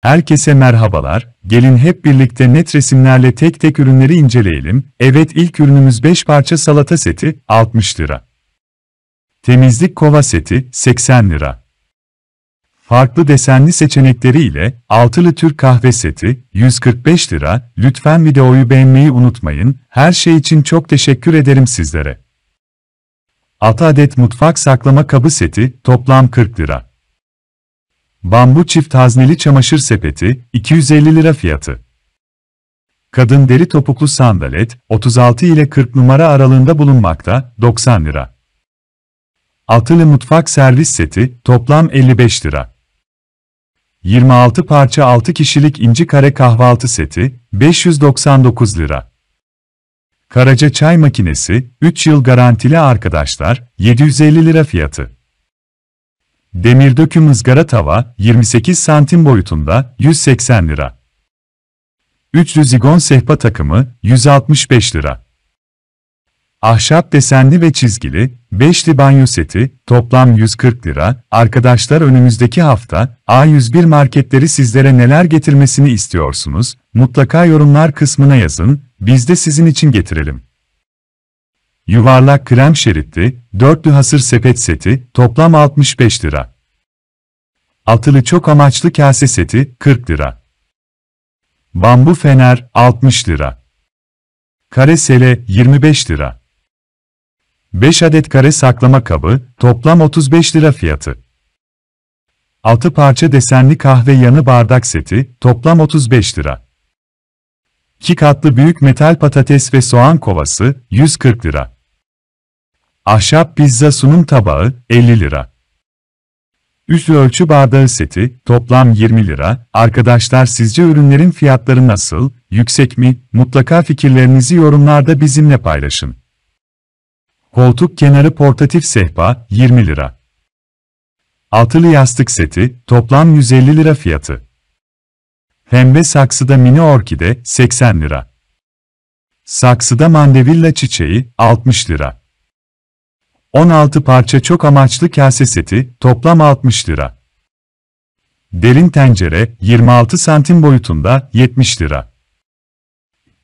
Herkese merhabalar, gelin hep birlikte net resimlerle tek tek ürünleri inceleyelim. Evet ilk ürünümüz 5 parça salata seti, 60 lira. Temizlik kova seti, 80 lira. Farklı desenli seçenekleri ile altılı Türk kahve seti, 145 lira. Lütfen videoyu beğenmeyi unutmayın, her şey için çok teşekkür ederim sizlere. 6 adet mutfak saklama kabı seti, toplam 40 lira. Bambu çift hazneli çamaşır sepeti, 250 lira fiyatı. Kadın deri topuklu sandalet, 36 ile 40 numara aralığında bulunmakta, 90 lira. Altılı mutfak servis seti, toplam 55 lira. 26 parça 6 kişilik inci kare kahvaltı seti, 599 lira. Karaca çay makinesi, 3 yıl garantili arkadaşlar, 750 lira fiyatı. Demir Döküm ızgara tava 28 santim boyutunda 180 lira. Üçlü zigon sehpa takımı 165 lira. Ahşap desenli ve çizgili, beşli banyo seti, toplam 140 lira. Arkadaşlar önümüzdeki hafta, A101 marketleri sizlere neler getirmesini istiyorsunuz? Mutlaka yorumlar kısmına yazın, biz de sizin için getirelim. Yuvarlak krem şeritli, dörtlü hasır sepet seti, toplam 65 lira. Altılı çok amaçlı kase seti, 40 lira. Bambu fener, 60 lira. Kare sele, 25 lira. 5 adet kare saklama kabı, toplam 35 lira fiyatı. 6 parça desenli kahve yanı bardak seti, toplam 35 lira. 2 katlı büyük metal patates ve soğan kovası, 140 lira. Ahşap pizza sunum tabağı 50 lira. Üst ölçü bardağı seti toplam 20 lira. Arkadaşlar sizce ürünlerin fiyatları nasıl? Yüksek mi? Mutlaka fikirlerinizi yorumlarda bizimle paylaşın. Koltuk kenarı portatif sehpa 20 lira. Altılı yastık seti toplam 150 lira fiyatı. Pembe saksıda mini orkide 80 lira. Saksıda mandevilla çiçeği 60 lira. 16 parça çok amaçlı kase seti, toplam 60 lira. Derin tencere, 26 santim boyutunda, 70 lira.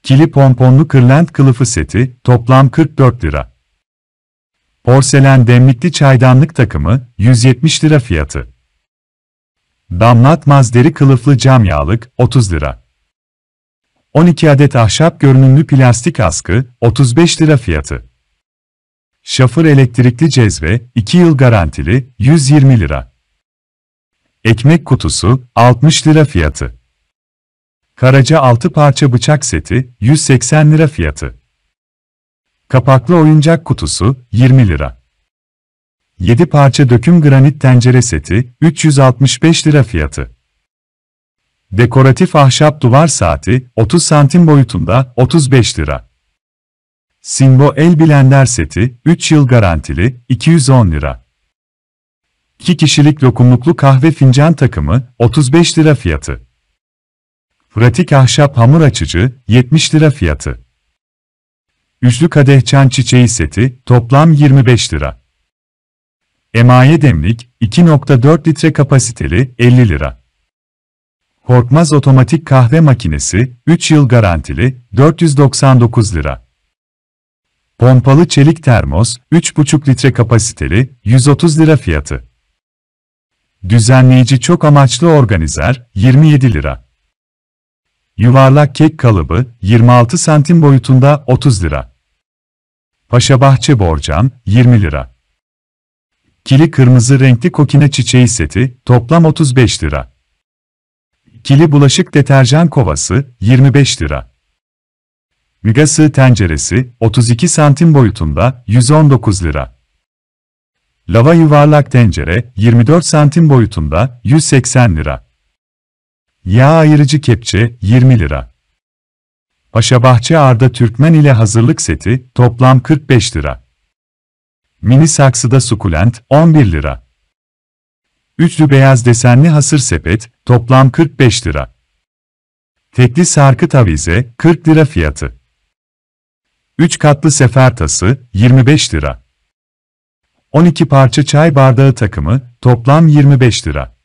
Kili pomponlu kırlent kılıfı seti, toplam 44 lira. Porselen demlikli çaydanlık takımı, 170 lira fiyatı. Damlatmaz deri kılıflı cam yağlık, 30 lira. 12 adet ahşap görünümlü plastik askı, 35 lira fiyatı. Şafır elektrikli cezve, 2 yıl garantili, 120 lira. Ekmek kutusu, 60 lira fiyatı. Karaca 6 parça bıçak seti, 180 lira fiyatı. Kapaklı oyuncak kutusu, 20 lira. 7 parça döküm granit tencere seti, 365 lira fiyatı. Dekoratif ahşap duvar saati, 30 santim boyutunda, 35 lira. Simbo El Blender seti, 3 yıl garantili, 210 lira. 2 kişilik lokumluklu kahve fincan takımı, 35 lira fiyatı. Pratik ahşap hamur açıcı, 70 lira fiyatı. Üçlü kadeh çan çiçeği seti, toplam 25 lira. Emaye demlik, 2.4 litre kapasiteli, 50 lira. Korkmaz otomatik kahve makinesi, 3 yıl garantili, 499 lira. Pompalı çelik termos, 3,5 litre kapasiteli, 130 lira fiyatı. Düzenleyici çok amaçlı organizer, 27 lira. Yuvarlak kek kalıbı, 26 santim boyutunda, 30 lira. Paşabahçe borcam, 20 lira. Kili kırmızı renkli kokine çiçeği seti, toplam 35 lira. Kili bulaşık deterjan kovası, 25 lira. Viga tenceresi 32 santim boyutunda 119 lira. Lava yuvarlak tencere 24 santim boyutunda 180 lira. Yağ ayırıcı kepçe 20 lira. Paşabahçe Arda Türkmen ile hazırlık seti toplam 45 lira. Mini saksıda sukulent 11 lira. Üçlü beyaz desenli hasır sepet toplam 45 lira. Tekli sarkıt avize 40 lira fiyatı. 3 katlı sefer tası 25 lira. 12 parça çay bardağı takımı toplam 25 lira.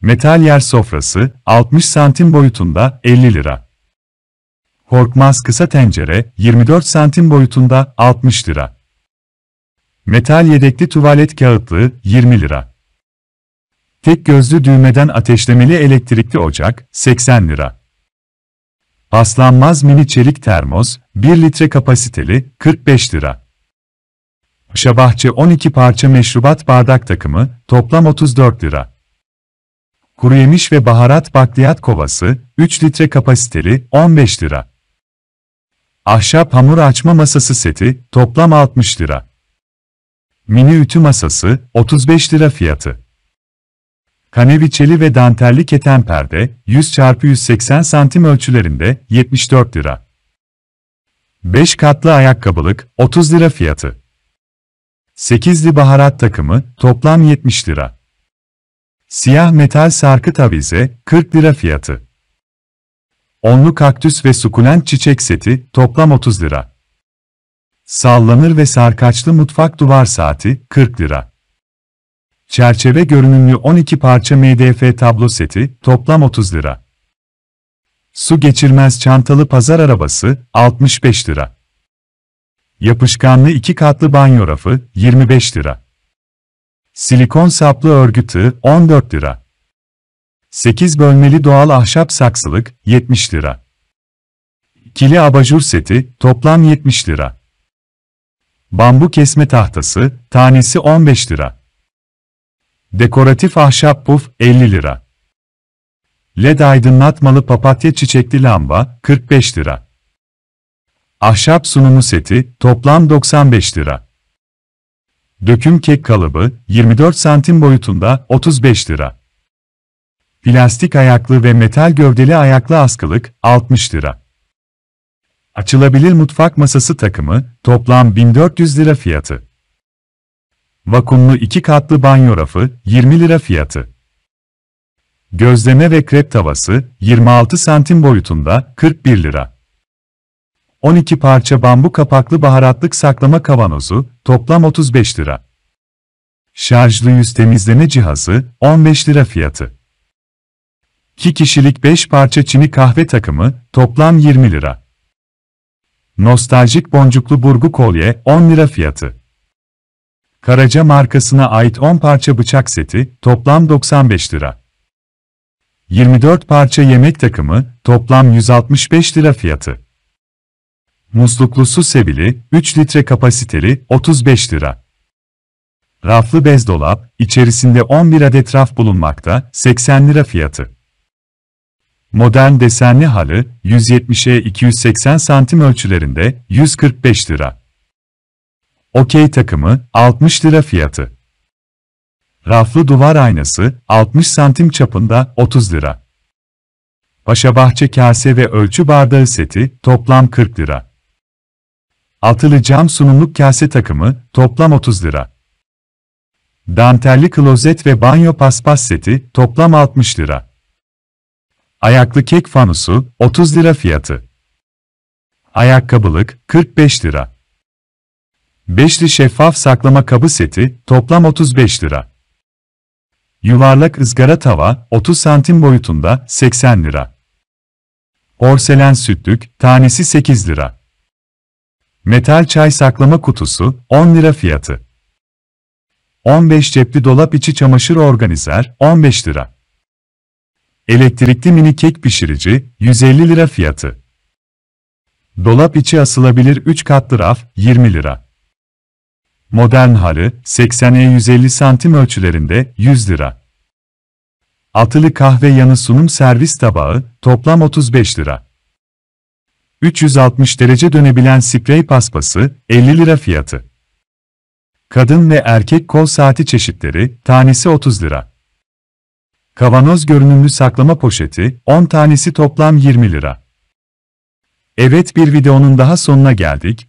Metal yer sofrası 60 santim boyutunda 50 lira. Korkmaz kısa tencere 24 santim boyutunda 60 lira. Metal yedekli tuvalet kağıtlığı 20 lira. Tek gözlü düğmeden ateşlemeli elektrikli ocak 80 lira. Paslanmaz mini çelik termos, 1 litre kapasiteli, 45 lira. Şabahçe 12 parça meşrubat bardak takımı, toplam 34 lira. Kuru yemiş ve baharat bakliyat kovası, 3 litre kapasiteli, 15 lira. Ahşap hamur açma masası seti, toplam 60 lira. Mini ütü masası, 35 lira fiyatı. Kanevi ve dantelli keten perde 100 x 180 santim ölçülerinde 74 lira. 5 katlı ayakkabılık 30 lira fiyatı. 8'li baharat takımı toplam 70 lira. Siyah metal sarkı tavize 40 lira fiyatı. Onlu kaktüs ve sukulent çiçek seti toplam 30 lira. Sallanır ve sarkaçlı mutfak duvar saati 40 lira. Çerçeve görünümlü 12 parça MDF tablo seti, toplam 30 lira. Su geçirmez çantalı pazar arabası, 65 lira. Yapışkanlı 2 katlı banyo rafı, 25 lira. Silikon saplı örgü 14 lira. 8 bölmeli doğal ahşap saksılık, 70 lira. Kili abajur seti, toplam 70 lira. Bambu kesme tahtası, tanesi 15 lira. Dekoratif ahşap puf 50 lira. LED aydınlatmalı papatya çiçekli lamba 45 lira. Ahşap sunumu seti toplam 95 lira. Döküm kek kalıbı 24 santim boyutunda 35 lira. Plastik ayaklı ve metal gövdeli ayaklı askılık 60 lira. Açılabilir mutfak masası takımı toplam 1400 lira fiyatı. Vakumlu iki katlı banyo rafı, 20 lira fiyatı. Gözleme ve krep tavası, 26 santim boyutunda, 41 lira. 12 parça bambu kapaklı baharatlık saklama kavanozu, toplam 35 lira. Şarjlı yüz temizleme cihazı, 15 lira fiyatı. 2 kişilik 5 parça çini kahve takımı, toplam 20 lira. Nostaljik boncuklu burgu kolye, 10 lira fiyatı. Karaca markasına ait 10 parça bıçak seti, toplam 95 lira. 24 parça yemek takımı, toplam 165 lira fiyatı. Musluklusu sebili, 3 litre kapasiteli, 35 lira. Raflı bez dolap, içerisinde 11 adet raf bulunmakta, 80 lira fiyatı. Modern desenli halı, 170'e 280 santim ölçülerinde, 145 lira. Okey takımı, 60 lira fiyatı. Raflı duvar aynası, 60 santim çapında, 30 lira. Paşa bahçe kase ve ölçü bardağı seti, toplam 40 lira. Altılı cam sunumluk kase takımı, toplam 30 lira. Dantelli klozet ve banyo paspas seti, toplam 60 lira. Ayaklı kek fanusu, 30 lira fiyatı. Ayakkabılık, 45 lira. Beşli şeffaf saklama kabı seti, toplam 35 lira. Yuvarlak ızgara tava, 30 santim boyutunda, 80 lira. Porselen sütlük, tanesi 8 lira. Metal çay saklama kutusu, 10 lira fiyatı. 15 cepli dolap içi çamaşır organizer, 15 lira. Elektrikli mini kek pişirici, 150 lira fiyatı. Dolap içi asılabilir 3 katlı raf, 20 lira modern halı, 80'e 150 santim ölçülerinde 100 lira. Atılı kahve yanı sunum servis tabağı toplam 35 lira. 360 derece dönebilen sprey paspası 50 lira fiyatı. Kadın ve erkek kol saati çeşitleri tanesi 30 lira. Kavanoz görünümlü saklama poşeti 10 tanesi toplam 20 lira. Evet bir videonun daha sonuna geldik.